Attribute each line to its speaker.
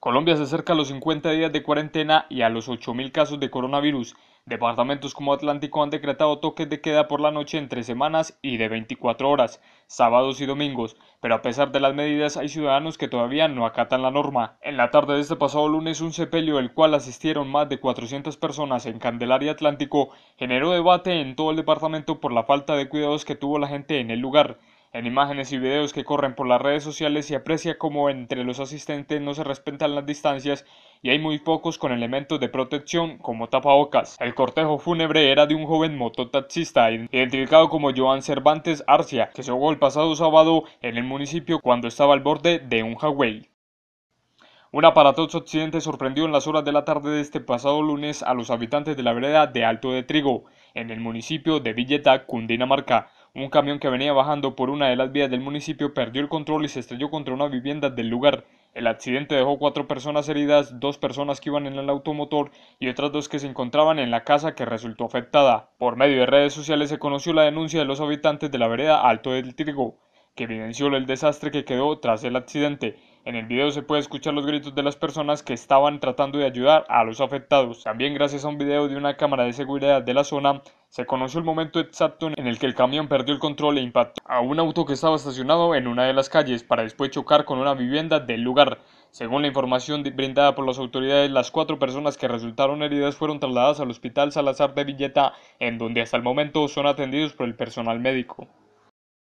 Speaker 1: Colombia se acerca a los 50 días de cuarentena y a los 8.000 casos de coronavirus. Departamentos como Atlántico han decretado toques de queda por la noche entre semanas y de 24 horas, sábados y domingos, pero a pesar de las medidas hay ciudadanos que todavía no acatan la norma. En la tarde de este pasado lunes un sepelio al cual asistieron más de 400 personas en Candelaria Atlántico generó debate en todo el departamento por la falta de cuidados que tuvo la gente en el lugar en imágenes y videos que corren por las redes sociales se aprecia cómo entre los asistentes no se respetan las distancias y hay muy pocos con elementos de protección como tapabocas. El cortejo fúnebre era de un joven mototaxista identificado como Joan Cervantes Arcia, que se ahogó el pasado sábado en el municipio cuando estaba al borde de un highway. Un aparatoso accidente sorprendió en las horas de la tarde de este pasado lunes a los habitantes de la vereda de Alto de Trigo, en el municipio de Villeta, Cundinamarca. Un camión que venía bajando por una de las vías del municipio perdió el control y se estrelló contra una vivienda del lugar. El accidente dejó cuatro personas heridas, dos personas que iban en el automotor y otras dos que se encontraban en la casa que resultó afectada. Por medio de redes sociales se conoció la denuncia de los habitantes de la vereda Alto del Trigo, que evidenció el desastre que quedó tras el accidente. En el video se puede escuchar los gritos de las personas que estaban tratando de ayudar a los afectados. También gracias a un video de una cámara de seguridad de la zona se conoció el momento exacto en el que el camión perdió el control e impactó a un auto que estaba estacionado en una de las calles para después chocar con una vivienda del lugar. Según la información brindada por las autoridades, las cuatro personas que resultaron heridas fueron trasladadas al Hospital Salazar de Villeta, en donde hasta el momento son atendidos por el personal médico.